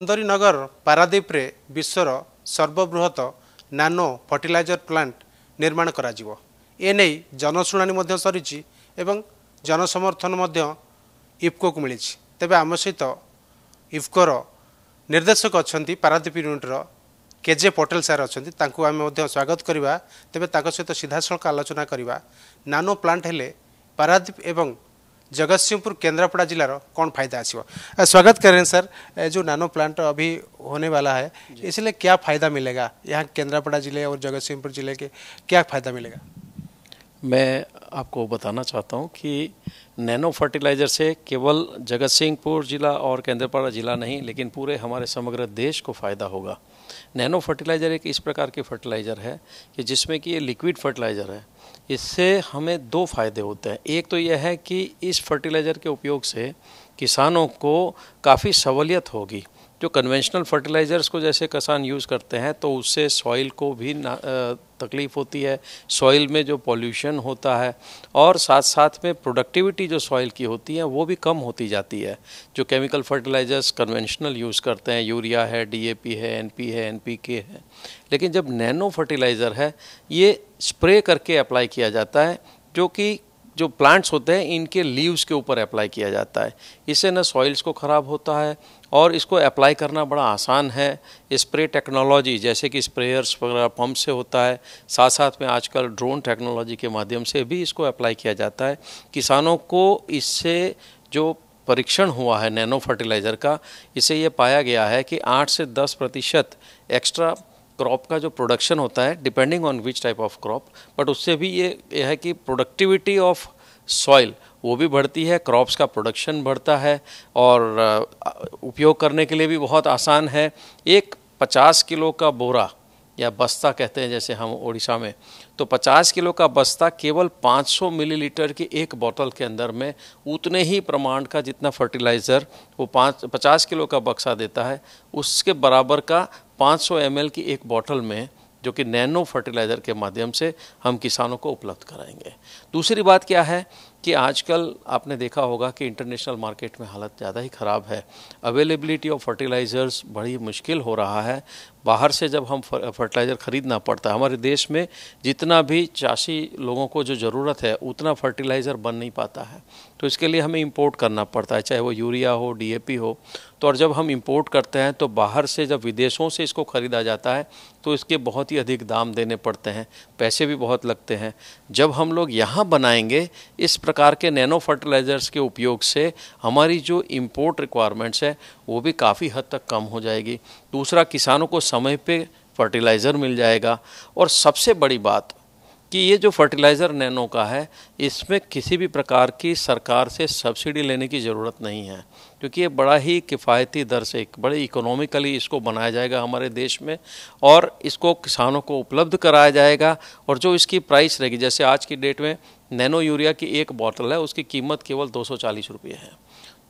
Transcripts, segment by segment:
ସୁନ୍ଦରୀନଗର ପାରାଦ୍ୱୀପରେ ବିଶ୍ୱର ସର୍ବବୃହତ nano fertiliser plant ନିର୍ମାଣ କରାଯିବ ଏ ନେଇ ଜନଶୁଣାଣି ମଧ୍ୟ ସରିଛି ଏବଂ ଜନସମର୍ଥନ ମଧ୍ୟ ଇଫ୍କୋକୁ ମିଳିଛି ତେବେ ଆମ ସହିତ ଇଫ୍କୋର ନିର୍ଦ୍ଦେଶକ ଅଛନ୍ତି ପାରାଦ୍ୱୀପ ୟୁନିଟ୍ର କେ ଜେ ପଟେଲ ସାର୍ ଅଛନ୍ତି ତାଙ୍କୁ ଆମେ ମଧ୍ୟ ସ୍ୱାଗତ କରିବା ତେବେ ତାଙ୍କ ସହିତ ସିଧାସଳଖ ଆଲୋଚନା କରିବା ନାନୋ ପ୍ଲାଣ୍ଟ ହେଲେ ପାରାଦ୍ୱୀପ ଏବଂ जगत सिंहपुर केंद्रापड़ा जिला कौन फायदा आसो स्वागत करें सर जो नानो प्लांट अभी होने वाला है इसलिए क्या फ़ायदा मिलेगा यहाँ केंद्रापड़ा जिले और जगत सिंहपुर जिले के क्या फ़ायदा मिलेगा मैं आपको बताना चाहता हूँ कि नैनो फर्टिलाइज़र से केवल जगत सिंहपुर ज़िला और केंद्रपाड़ा ज़िला नहीं लेकिन पूरे हमारे समग्र देश को फ़ायदा होगा नैनो फर्टिलाइज़र एक इस प्रकार की फर्टिलाइज़र है कि जिसमें कि ये लिक्विड फर्टिलाइज़र है इससे हमें दो फायदे होते हैं एक तो यह है कि इस फर्टिलाइज़र के उपयोग से किसानों को काफ़ी सहूलियत होगी जो कन्वेंशनल फर्टिलाइज़र्स को जैसे किसान यूज़ करते हैं तो उससे सॉइल को भी तकलीफ़ होती है सॉइल में जो पॉल्यूशन होता है और साथ साथ में प्रोडक्टिविटी जो सॉइल की होती है वो भी कम होती जाती है जो केमिकल फर्टिलाइज़र्स कन्वेंशनल यूज़ करते हैं यूरिया है डीएपी है एनपी है एनपीके है लेकिन जब नैनो फर्टिलाइज़र है ये स्प्रे करके अप्लाई किया जाता है जो कि जो प्लांट्स होते हैं इनके लीव्स के ऊपर अप्लाई किया जाता है इससे न सॉइल्स को ख़राब होता है और इसको अप्लाई करना बड़ा आसान है स्प्रे टेक्नोलॉजी जैसे कि स्प्रेयर्स वगैरह पंप से होता है साथ साथ में आजकल ड्रोन टेक्नोलॉजी के माध्यम से भी इसको अप्लाई किया जाता है किसानों को इससे जो परीक्षण हुआ है नैनो फर्टिलाइज़र का इसे ये पाया गया है कि 8 से 10 प्रतिशत एक्स्ट्रा क्रॉप का जो प्रोडक्शन होता है depending on which type of crop but उससे भी ये, ये है कि प्रोडक्टिविटी ऑफ सॉइल वो भी बढ़ती है क्रॉप्स का प्रोडक्शन बढ़ता है और उपयोग करने के लिए भी बहुत आसान है एक 50 किलो का बोरा या बस्ता कहते हैं जैसे हम ओडिशा में तो 50 किलो का बस्ता केवल 500 मिलीलीटर की एक बोतल के अंदर में उतने ही प्रमाण का जितना फर्टिलाइज़र वो पाँच पचास किलो का बक्सा देता है उसके बराबर का 500 एम की एक बोतल में जो कि नैनो फर्टिलाइज़र के माध्यम से हम किसानों को उपलब्ध कराएंगे दूसरी बात क्या है कि आजकल आपने देखा होगा कि इंटरनेशनल मार्केट में हालत ज़्यादा ही ख़राब है अवेलेबिलिटी ऑफ फर्टिलाइज़र्स बड़ी मुश्किल हो रहा है बाहर से जब हम फर्टिलाइज़र ख़रीदना पड़ता है हमारे देश में जितना भी चाशी लोगों को जो ज़रूरत है उतना फर्टिलाइज़र बन नहीं पाता है तो इसके लिए हमें इम्पोर्ट करना पड़ता है चाहे वो यूरिया हो डी हो तो और जब हम इम्पोर्ट करते हैं तो बाहर से जब विदेशों से इसको ख़रीदा जाता है तो इसके बहुत ही अधिक दाम देने पड़ते हैं पैसे भी बहुत लगते हैं जब हम लोग यहाँ बनाएंगे इस प्रकार के नैनो फर्टिलाइज़र्स के उपयोग से हमारी जो इम्पोर्ट रिक्वायरमेंट्स है वो भी काफ़ी हद तक कम हो जाएगी दूसरा किसानों को समय पे फर्टिलाइज़र मिल जाएगा और सबसे बड़ी बात कि ये जो फर्टिलाइज़र नैनो का है इसमें किसी भी प्रकार की सरकार से सब्सिडी लेने की ज़रूरत नहीं है क्योंकि ये बड़ा ही किफ़ायती दर से बड़े इकोनॉमिकली इसको बनाया जाएगा हमारे देश में और इसको किसानों को उपलब्ध कराया जाएगा और जो इसकी प्राइस रहेगी जैसे आज की डेट में नैनो यूरिया की एक बोतल है उसकी कीमत केवल दो सौ रुपये है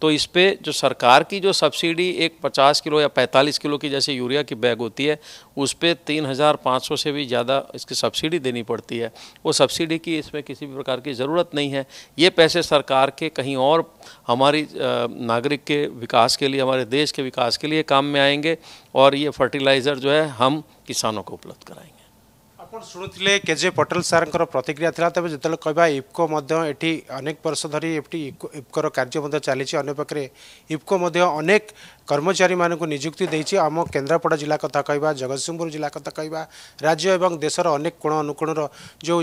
तो इस पर जो सरकार की जो सब्सिडी एक 50 किलो या 45 किलो की जैसे यूरिया की बैग होती है उस पर तीन हज़ार पाँच सौ से भी ज़्यादा इसकी सब्सिडी देनी पड़ती है वो सब्सिडी की इसमें किसी भी प्रकार की ज़रूरत नहीं है ये पैसे सरकार के कहीं और हमारी नागरिक के विकास के लिए हमारे देश के विकास के लिए काम में आएंगे और ये फर्टिलाइज़र जो है हम किसानों को उपलब्ध कराएंगे आुणुले केजे पटेल् सारको प्रतिक्रिया थियो तपाईँ जति कहाँ इफ्ो एटि अनेक वर्ष धरि इपो इफ् क्यारिच अन्य पक्ष इफ्ो अनेक कर्मचारी म नियुक्ति दिम केन्द्रापडा जिल्ला कथा कगतसिंहपुर जिल्ला कथा राज्य देश देशर अनेक कोण अनुकण जो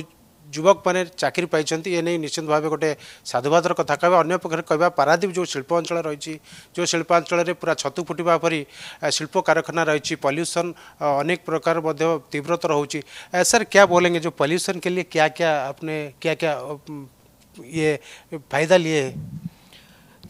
युवक मैंने चाकरी पाई ये निश्चित भाव गोटे साधुवादर कथ कह अन्य कह पारादीप जो शिल्पांचल रही जो शिल्पांचल पूरा छतु फुटा पी शिल्प कारखाना रही पल्यूसन अनेक प्रकार तीव्रतर हो सर क्या बोलेंगे जो पल्यूसन के लिए क्या क्या अपने क्या क्या ये फायदा लिए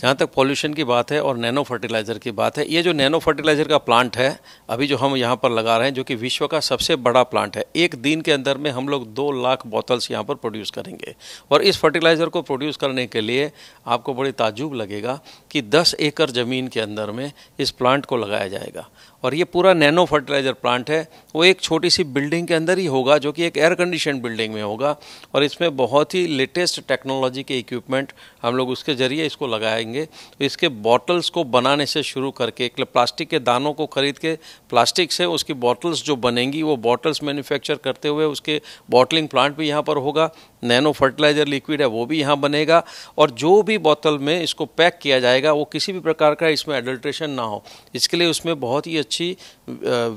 जहाँ तक पॉल्यूशन की बात है और नैनो फर्टिलाइज़र की बात है ये जो नैनो फर्टिलाइज़र का प्लांट है अभी जो हम यहाँ पर लगा रहे हैं जो कि विश्व का सबसे बड़ा प्लांट है एक दिन के अंदर में हम लोग दो लाख बोतल्स यहाँ पर प्रोड्यूस करेंगे और इस फर्टिलाइज़र को प्रोड्यूस करने के लिए आपको बड़ी ताजुब लगेगा कि दस एकड़ ज़मीन के अंदर में इस प्लांट को लगाया जाएगा और ये पूरा नैनो फर्टिलाइज़र प्लांट है वो एक छोटी सी बिल्डिंग के अंदर ही होगा जो कि एक एयर कंडीशन बिल्डिंग में होगा और इसमें बहुत ही लेटेस्ट टेक्नोलॉजी के इक्विपमेंट हम लोग उसके ज़रिए इसको लगाएंगे इसके बॉटल्स को बनाने से शुरू करके एक प्लास्टिक के दानों को ख़रीद के प्लास्टिक से उसकी बॉटल्स जो बनेंगी वो बॉटल्स मैन्युफैक्चर करते हुए उसके बॉटलिंग प्लांट भी यहाँ पर होगा नैनो फर्टिलाइज़र लिक्विड है वो भी यहाँ बनेगा और जो भी बोतल में इसको पैक किया जाएगा वो किसी भी प्रकार का इसमें एडल्ट्रेशन ना हो इसके लिए उसमें बहुत ही अच्छी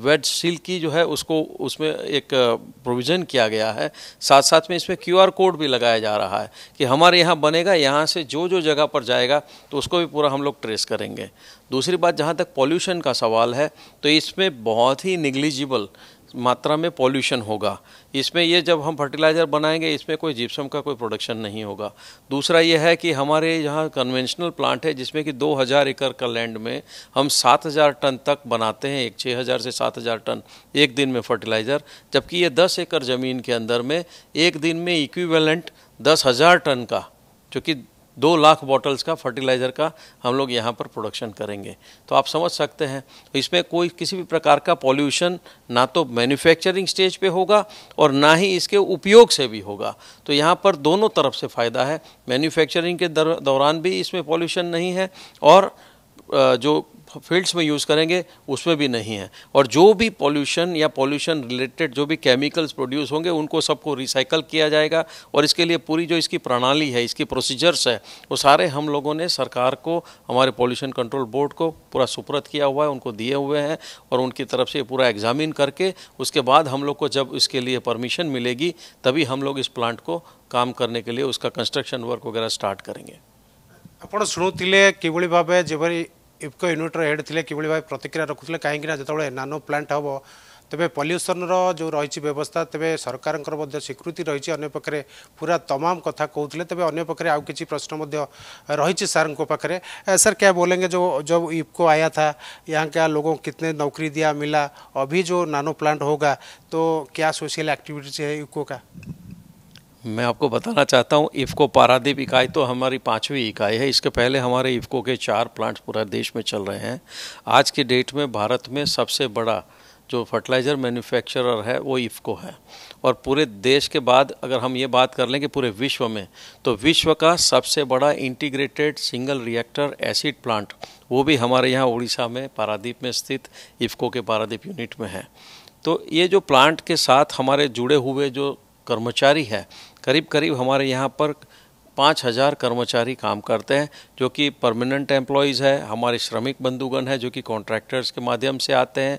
वेड सील की जो है उसको उसमें एक प्रोविज़न किया गया है साथ साथ में इसमें क्यूआर कोड भी लगाया जा रहा है कि हमारे यहाँ बनेगा यहाँ से जो जो जगह पर जाएगा तो उसको भी पूरा हम लोग ट्रेस करेंगे दूसरी बात जहाँ तक पॉल्यूशन का सवाल है तो इसमें बहुत ही निगलिजिबल मात्रा में पॉल्यूशन होगा इसमें ये जब हम फर्टिलाइज़र बनाएंगे इसमें कोई जिप्सम का कोई प्रोडक्शन नहीं होगा दूसरा ये है कि हमारे यहाँ कन्वेंशनल प्लांट है जिसमें कि 2000 एकड़ का लैंड में हम 7000 टन तक बनाते हैं एक 6000 से 7000 टन एक दिन में फर्टिलाइज़र जबकि ये 10 एकड़ ज़मीन के अंदर में एक दिन में इक्विवेलेंट दस हज़ार टन का चूँकि दो लाख बॉटल्स का फर्टिलाइज़र का हम लोग यहाँ पर प्रोडक्शन करेंगे तो आप समझ सकते हैं इसमें कोई किसी भी प्रकार का पॉल्यूशन ना तो मैन्युफैक्चरिंग स्टेज पे होगा और ना ही इसके उपयोग से भी होगा तो यहाँ पर दोनों तरफ से फ़ायदा है मैन्युफैक्चरिंग के दौरान भी इसमें पॉल्यूशन नहीं है और जो फील्ड्स में यूज़ करेंगे उसमें भी नहीं है और जो भी पॉल्यूशन या पॉल्यूशन रिलेटेड जो भी केमिकल्स प्रोड्यूस होंगे उनको सबको रिसाइकल किया जाएगा और इसके लिए पूरी जो इसकी प्रणाली है इसकी प्रोसीजर्स है वो सारे हम लोगों ने सरकार को हमारे पॉल्यूशन कंट्रोल बोर्ड को पूरा सुपरत किया हुआ है उनको दिए हुए हैं और उनकी तरफ से पूरा एग्जामिन करके उसके बाद हम लोग को जब इसके लिए परमिशन मिलेगी तभी हम लोग इस प्लांट को काम करने के लिए उसका कंस्ट्रक्शन वर्क वगैरह स्टार्ट करेंगे ଆପଣ ଶୁଣୁଥିଲେ कि भाव जब इफ्को यूनिट्र हेड थे किभली भाव प्रतिक्रिया रखुले कहीं जो नानो प्लांट हे तेज पल्यूसन रो रही व्यवस्था तेज सरकार स्वीकृति रही अंपक्ष पूरा तमाम कथा कहते तेज अंपक्ष आउ कि प्रश्न रही सारे सर क्या बोलेंगे जो जब इफ्को आया था यहाँ क्या लोगों कितने नौकरी दिया मिला अभी जो नानो प्लांट होगा तो क्या सोशल एक्टिविटीज है इफ्को का मैं आपको बताना चाहता हूँ इफ़को पारादीप इकाई तो हमारी पाँचवीं इकाई है इसके पहले हमारे इफ्को के चार प्लांट पूरा देश में चल रहे हैं आज की डेट में भारत में सबसे बड़ा जो फर्टिलाइज़र मैन्युफैक्चरर है वो इफ्को है और पूरे देश के बाद अगर हम ये बात कर लें कि पूरे विश्व में तो विश्व का सबसे बड़ा integrated single reactor acid plant वो भी हमारे यहाँ उड़ीसा में पारादीप में स्थित इफ्को के पारादीप यूनिट में है तो ये जो प्लांट के साथ हमारे जुड़े हुए जो कर्मचारी है करीब करीब हमारे यहाँ पर पाँच हज़ार कर्मचारी काम करते हैं जो कि परमानेंट एम्प्लॉयज़ है हमारे श्रमिक बंधुगण हैं जो कि कॉन्ट्रैक्टर्स के माध्यम से आते हैं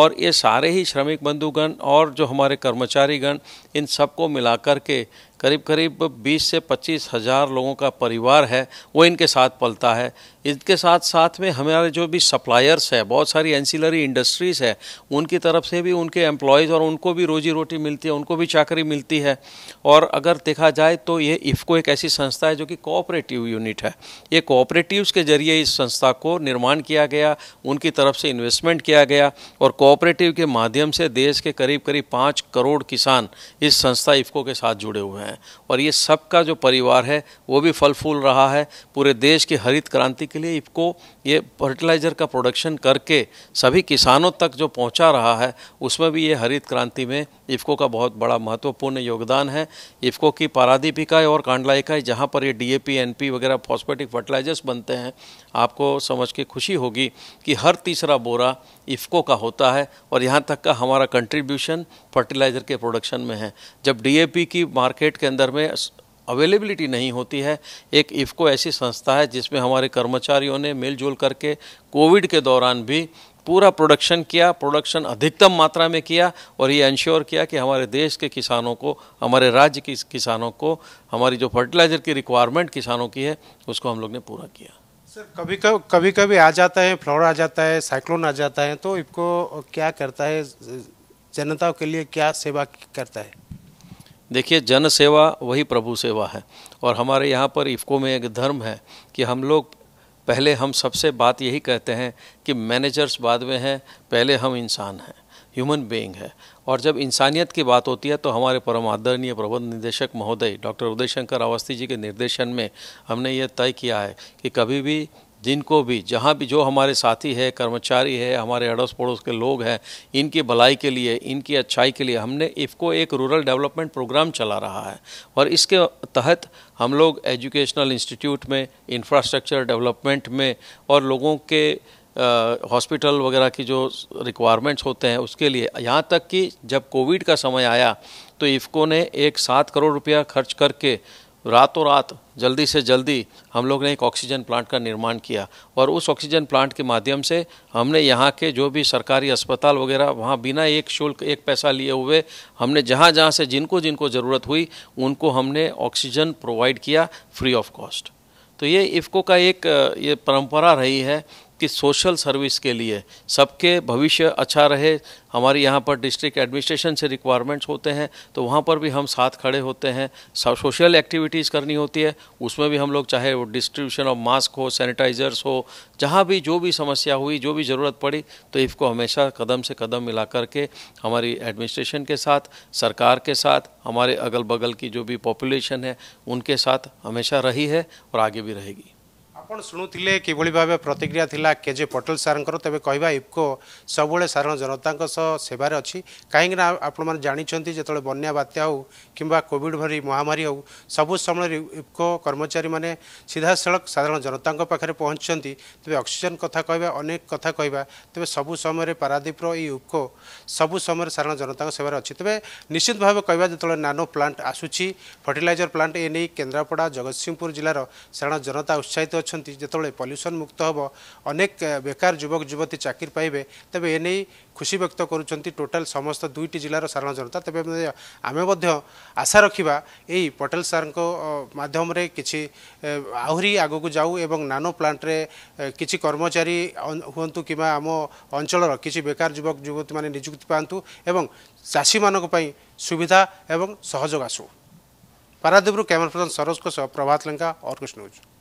और ये सारे ही श्रमिक बंधुगण और जो हमारे कर्मचारीगण इन सबको मिला कर के करीब करीब 20 से पच्चीस हज़ार लोगों का परिवार है वो इनके साथ पलता है इनके साथ साथ में हमारे जो भी सप्लायर्स है बहुत सारी एंसिलरी इंडस्ट्रीज़ है उनकी तरफ से भी उनके एम्प्लॉयज़ और उनको भी रोजी रोटी मिलती है उनको भी चाकरी मिलती है और अगर देखा जाए तो ये इफ़को एक ऐसी संस्था है जो कि कोऑपरेटिव यूनिट है ये कोऑपरेटिवस के जरिए इस संस्था को निर्माण किया गया उनकी तरफ से इन्वेस्टमेंट किया गया और कोऑपरेटिव के माध्यम से देश के करीब करीब पाँच करोड़ किसान इस संस्था इफ़को के साथ जुड़े हुए हैं हैं और ये सब का जो परिवार है वो भी फल फूल रहा है पूरे देश की हरित क्रांति के लिए इसको ये फर्टिलाइज़र का प्रोडक्शन करके सभी किसानों तक जो पहुंचा रहा है उसमें भी ये हरित क्रांति में इफ़को का बहुत बड़ा महत्वपूर्ण योगदान है इफ़को की पारादीपिकाई और कांडलाइकाएँ जहाँ पर ये डी ए वगैरह फॉस्पेटिक फर्टिलाइजर्स बनते हैं आपको समझ के खुशी होगी कि हर तीसरा बोरा इफ़को का होता है और यहाँ तक का हमारा कंट्रीब्यूशन फर्टिलाइज़र के प्रोडक्शन में है जब डीएपी की मार्केट के अंदर में अवेलेबिलिटी नहीं होती है एक इफ़को ऐसी संस्था है जिसमें हमारे कर्मचारियों ने मिलजुल करके कोविड के दौरान भी पूरा प्रोडक्शन किया प्रोडक्शन अधिकतम मात्रा में किया और ये इंश्योर किया कि हमारे देश के किसानों को हमारे राज्य के किसानों को हमारी जो फर्टिलाइज़र की रिक्वायरमेंट किसानों की है उसको हम लोग ने पूरा किया सर कभी कभी कभी आ जाता है फ्लॉर आ जाता है साइक्लोन आ जाता है तो इफ्को क्या करता है जनता के लिए क्या सेवा करता है देखिए जन सेवा वही प्रभु सेवा है और हमारे यहाँ पर इफ्को में एक धर्म है कि हम लोग पहले हम सबसे बात यही कहते हैं कि मैनेजर्स बाद में हैं पहले हम इंसान हैं ह्यूमन बीइंग है और जब इंसानियत की बात होती है तो हमारे परम आदरणीय प्रबंध निदेशक महोदय डॉक्टर उदय शंकर अवस्थी जी के निर्देशन में हमने ये तय किया है कि कभी भी जिनको भी जहाँ भी जो हमारे साथी है कर्मचारी है हमारे अड़ोस पड़ोस के लोग हैं इनकी भलाई के लिए इनकी अच्छाई के लिए हमने इफ़को एक रूरल डेवलपमेंट प्रोग्राम चला रहा है और इसके तहत हम लोग एजुकेशनल इंस्टीट्यूट में इंफ्रास्ट्रक्चर डेवलपमेंट में और लोगों के हॉस्पिटल वगैरह की जो रिक्वायरमेंट्स होते हैं उसके लिए यहाँ तक कि जब कोविड का समय आया तो इफ़को ने एक सात करोड़ रुपया खर्च करके रातों रात जल्दी से जल्दी हम लोग ने एक ऑक्सीजन प्लांट का निर्माण किया और उस ऑक्सीजन प्लांट के माध्यम से हमने यहाँ के जो भी सरकारी अस्पताल वगैरह वहाँ बिना एक शुल्क एक पैसा लिए हुए हमने जहाँ जहाँ से जिनको जिनको ज़रूरत हुई उनको हमने ऑक्सीजन प्रोवाइड किया फ्री ऑफ कॉस्ट तो ये इफ़को का एक ये परंपरा रही है कि सोशल सर्विस के लिए सबके भविष्य अच्छा रहे हमारे यहाँ पर डिस्ट्रिक्ट एडमिनिस्ट्रेशन से रिक्वायरमेंट्स होते हैं तो वहाँ पर भी हम साथ खड़े होते हैं सोशल एक्टिविटीज़ करनी होती है उसमें भी हम लोग चाहे वो डिस्ट्रीब्यूशन ऑफ मास्क हो सैनिटाइजर्स हो जहाँ भी जो भी समस्या हुई जो भी ज़रूरत पड़ी तो इसको हमेशा कदम से कदम मिला करके हमारी एडमिनिस्ट्रेशन के साथ सरकार के साथ हमारे अगल बगल की जो भी पॉपुलेशन है उनके साथ हमेशा रही है और आगे भी रहेगी ଆପଣ ଶୁଣୁଥିଲେ କିଭଳି ଭାବେ ପ୍ରତିକ୍ରିୟା ଥିଲା କେ ଜେ ପଟେଲ ସାର୍ଙ୍କର ତେବେ କହିବା ଇଫକୋ ସବୁବେଳେ ସାଧାରଣ ଜନତାଙ୍କ ସହ ସେବାରେ ଅଛି କାହିଁକିନା ଆପଣମାନେ ଜାଣିଛନ୍ତି ଯେତେବେଳେ ବନ୍ୟା ବାତ୍ୟା ହେଉ କିମ୍ବା କୋଭିଡ଼ ଭଳି ମହାମାରୀ ହେଉ ସବୁ ସମୟରେ ଇଫକୋ କର୍ମଚାରୀମାନେ ସିଧାସଳଖ ସାଧାରଣ ଜନତାଙ୍କ ପାଖରେ ପହଞ୍ଚନ୍ତି ତେବେ ଅକ୍ସିଜେନ୍ କଥା କହିବା ଅନେକ କଥା କହିବା ତେବେ ସବୁ ସମୟରେ ପାରାଦ୍ୱୀପର ଏଇ ଇଫକୋ ସବୁ ସମୟରେ ସାଧାରଣ ଜନତାଙ୍କ ସେବାରେ ଅଛି ତେବେ ନିଶ୍ଚିତ ଭାବେ କହିବା ଯେତେବେଳେ ନାନୋ ପ୍ଲାଣ୍ଟ ଆସୁଛି ଫର୍ଟିଲାଇଜର ପ୍ଲାଣ୍ଟ ଏ ନେଇ କେନ୍ଦ୍ରାପଡ଼ା ଜଗତସିଂହପୁର ଜିଲ୍ଲାର ସାଧାରଣ ଜନତା ଉତ୍ସାହିତ ଅଛନ୍ତି କହିଛନ୍ତି ଯେତେବେଳେ ପଲ୍ୟୁସନ୍ ମୁକ୍ତ ହେବ ଅନେକ ବେକାର ଯୁବକ ଯୁବତୀ ଚାକିରି ପାଇବେ ତେବେ ଏ ନେଇ ଖୁସି ବ୍ୟକ୍ତ କରୁଛନ୍ତି ଟୋଟାଲ ସମସ୍ତ ଦୁଇଟି ଜିଲ୍ଲାର ସାଧାରଣ ଜନତା ତେବେ ଆମେ ମଧ୍ୟ ଆଶା ରଖିବା ଏଇ ପଟେଲ ସାର୍ଙ୍କ ମାଧ୍ୟମରେ କିଛି ଆହୁରି ଆଗକୁ ଯାଉ ଏବଂ ନାନୋ ପ୍ଲାଣ୍ଟରେ କିଛି କର୍ମଚାରୀ ହୁଅନ୍ତୁ କିମ୍ବା ଆମ ଅଞ୍ଚଳର କିଛି ବେକାର ଯୁବକ ଯୁବତୀମାନେ ନିଯୁକ୍ତି ପାଆନ୍ତୁ ଏବଂ ଚାଷୀମାନଙ୍କ ପାଇଁ ସୁବିଧା ଏବଂ ସହଯୋଗ ଆସୁ ପାରାଦୀପରୁ କ୍ୟାମେରା ପର୍ସନ ସରୋଜଙ୍କ ସହ ପ୍ରଭାତ ଲେଙ୍କା ଅର୍କୃଷ୍ଣ ନ୍ୟୁଜ୍